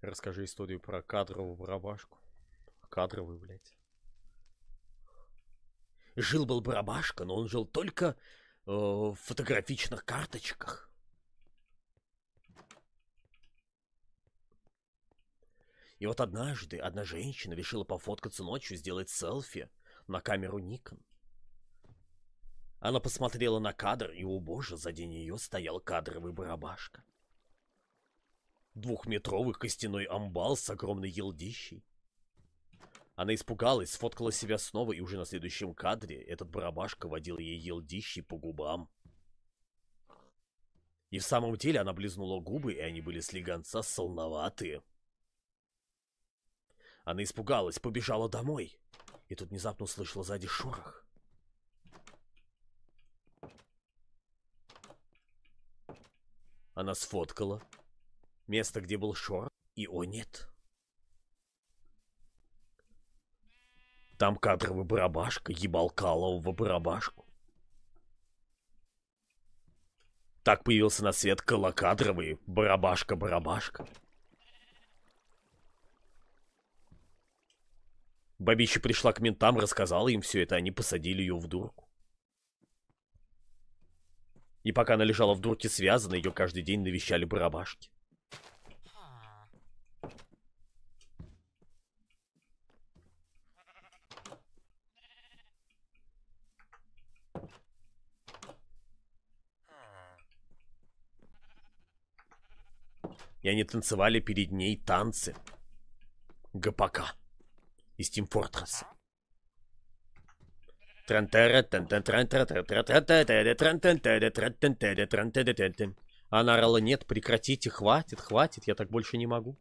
Расскажи историю про кадровую барабашку. Кадровую, блядь. Жил-был барабашка, но он жил только э, в фотографичных карточках. И вот однажды одна женщина решила пофоткаться ночью, сделать селфи на камеру Никон. Она посмотрела на кадр, и, о боже, за день ее стоял кадровый барабашка. Двухметровый костяной амбал с огромной елдищей. Она испугалась, сфоткала себя снова, и уже на следующем кадре этот барабашка водил ей елдищей по губам. И в самом деле она близнула губы, и они были слегонца солноватые. Она испугалась, побежала домой. И тут внезапно услышала сзади шорох. Она сфоткала, Место, где был Шор, и его нет. Там кадровый барабашка ебал Калова барабашку. Так появился на свет колокадровый барабашка-барабашка. Бабища пришла к ментам, рассказала им все это, они посадили ее в дурку. И пока она лежала в дурке связанной, ее каждый день навещали барабашки. и они танцевали перед ней танцы. ГПК из Team Fortress. Она орала, нет, прекратите, хватит, хватит, я так больше не могу.